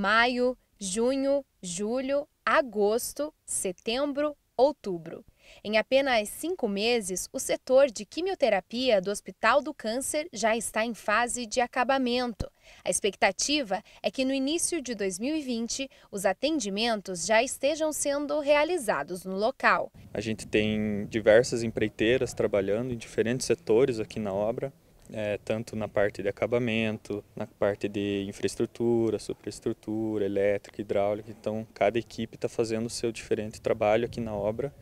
maio, junho, julho, agosto, setembro, outubro. Em apenas cinco meses, o setor de quimioterapia do Hospital do Câncer já está em fase de acabamento. A expectativa é que no início de 2020, os atendimentos já estejam sendo realizados no local. A gente tem diversas empreiteiras trabalhando em diferentes setores aqui na obra é, tanto na parte de acabamento, na parte de infraestrutura, superestrutura, elétrica, hidráulica. Então, cada equipe está fazendo o seu diferente trabalho aqui na obra.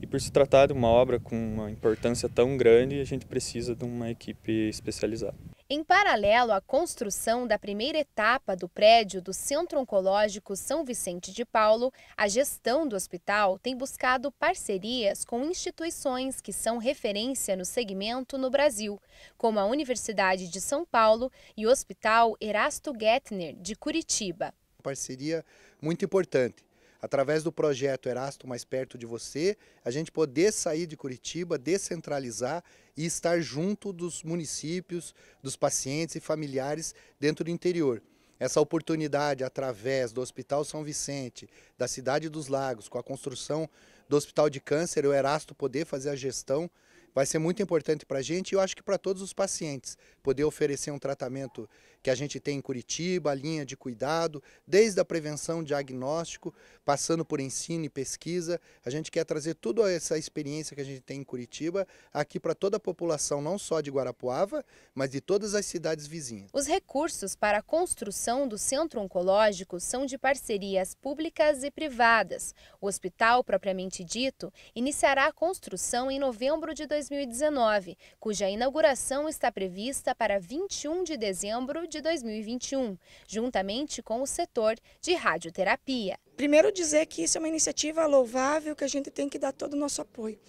E por se tratar de uma obra com uma importância tão grande, a gente precisa de uma equipe especializada. Em paralelo à construção da primeira etapa do prédio do Centro Oncológico São Vicente de Paulo, a gestão do hospital tem buscado parcerias com instituições que são referência no segmento no Brasil, como a Universidade de São Paulo e o Hospital Erasto Gettner, de Curitiba. Parceria muito importante através do projeto Erasto Mais Perto de Você, a gente poder sair de Curitiba, descentralizar e estar junto dos municípios, dos pacientes e familiares dentro do interior. Essa oportunidade, através do Hospital São Vicente, da Cidade dos Lagos, com a construção do Hospital de Câncer, o Erasto poder fazer a gestão, vai ser muito importante para a gente e eu acho que para todos os pacientes, poder oferecer um tratamento que a gente tem em Curitiba, a linha de cuidado, desde a prevenção, diagnóstico, passando por ensino e pesquisa. A gente quer trazer toda essa experiência que a gente tem em Curitiba aqui para toda a população, não só de Guarapuava, mas de todas as cidades vizinhas. Os recursos para a construção do centro oncológico são de parcerias públicas e privadas. O hospital, propriamente dito, iniciará a construção em novembro de 2019, cuja inauguração está prevista para 21 de dezembro de 2021, juntamente com o setor de radioterapia. Primeiro, dizer que isso é uma iniciativa louvável, que a gente tem que dar todo o nosso apoio.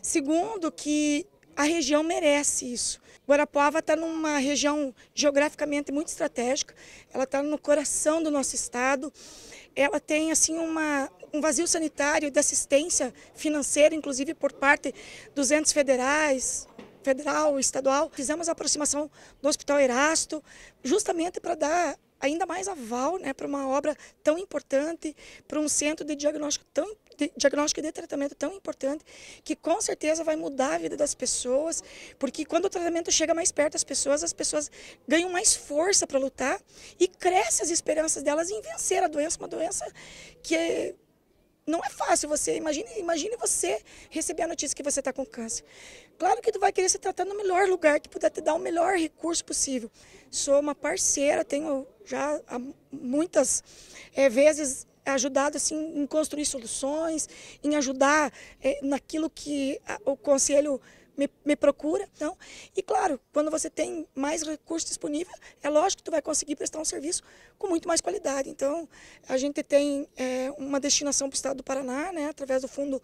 Segundo, que a região merece isso. Guarapuava está numa região geograficamente muito estratégica, ela está no coração do nosso estado, ela tem assim uma, um vazio sanitário de assistência financeira, inclusive por parte dos entes federais, federal, estadual. Fizemos a aproximação do Hospital Erasto, justamente para dar ainda mais aval né, para uma obra tão importante, para um centro de diagnóstico tão de diagnóstico e de tratamento tão importante que com certeza vai mudar a vida das pessoas, porque quando o tratamento chega mais perto das pessoas, as pessoas ganham mais força para lutar e crescem as esperanças delas em vencer a doença, uma doença que é não é fácil você. Imagine, imagine você receber a notícia que você está com câncer. Claro que tu vai querer se tratar no melhor lugar, que puder te dar o melhor recurso possível. Sou uma parceira, tenho já muitas é, vezes ajudado assim, em construir soluções, em ajudar é, naquilo que a, o conselho me, me procura. Então, e claro, quando você tem mais recursos disponíveis, é lógico que tu vai conseguir prestar um serviço com muito mais qualidade. Então, a gente tem é, uma destinação para o Estado do Paraná, né, através do Fundo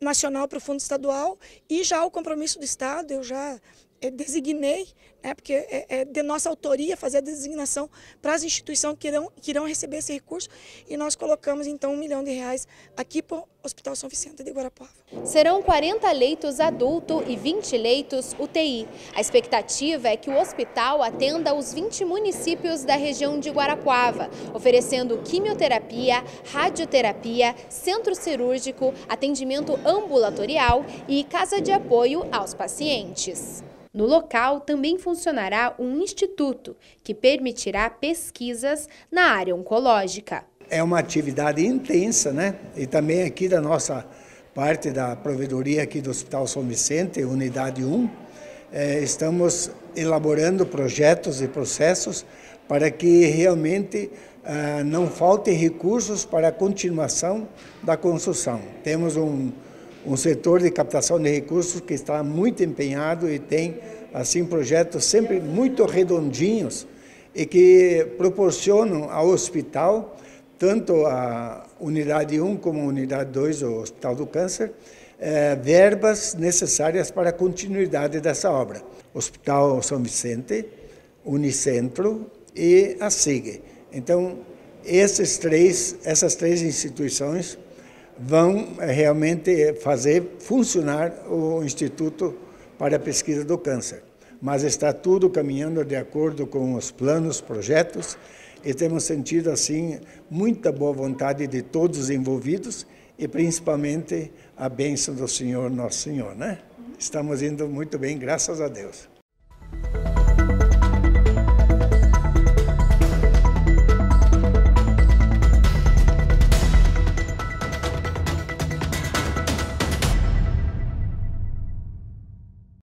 Nacional para o Fundo Estadual, e já o compromisso do Estado, eu já é, designei é porque é, é, de nossa autoria fazer a designação para as instituições que irão, que irão receber esse recurso e nós colocamos então um milhão de reais aqui para o Hospital São Vicente de Guarapuava. Serão 40 leitos adulto e 20 leitos UTI. A expectativa é que o hospital atenda os 20 municípios da região de Guarapuava, oferecendo quimioterapia, radioterapia, centro cirúrgico, atendimento ambulatorial e casa de apoio aos pacientes. No local também funciona funcionará um instituto que permitirá pesquisas na área oncológica. É uma atividade intensa, né? E também aqui da nossa parte da provedoria aqui do Hospital São Vicente, Unidade 1, é, estamos elaborando projetos e processos para que realmente é, não faltem recursos para a continuação da construção. Temos um um setor de captação de recursos que está muito empenhado e tem assim projetos sempre muito redondinhos e que proporcionam ao hospital tanto a unidade 1 como a unidade 2 o Hospital do Câncer, eh, verbas necessárias para a continuidade dessa obra. Hospital São Vicente, Unicentro e a SIG. Então, esses três, essas três instituições vão eh, realmente eh, fazer funcionar o Instituto para a Pesquisa do Câncer. Mas está tudo caminhando de acordo com os planos, projetos, e temos sentido, assim, muita boa vontade de todos os envolvidos e principalmente a bênção do Senhor, nosso Senhor, né? Estamos indo muito bem, graças a Deus.